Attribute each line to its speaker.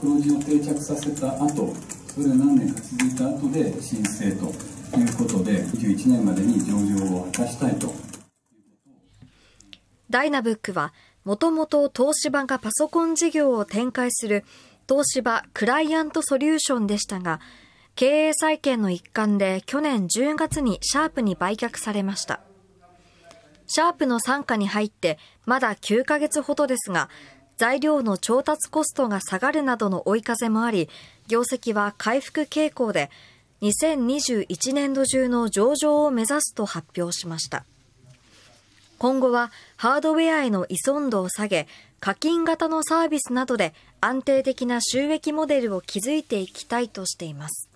Speaker 1: 黒字を定着させた後それが何年か続いた後で申請ということで21年までに上場を果たしたいと
Speaker 2: ダイナブックはもともと東芝がパソコン事業を展開する東芝クライアントソリューションでしたが経営再建の一環で去年10月にシャープに売却されましたシャープの傘下に入ってまだ9ヶ月ほどですが材料の調達コストが下がるなどの追い風もあり、業績は回復傾向で、2021年度中の上場を目指すと発表しました。今後はハードウェアへの依存度を下げ、課金型のサービスなどで安定的な収益モデルを築いていきたいとしています。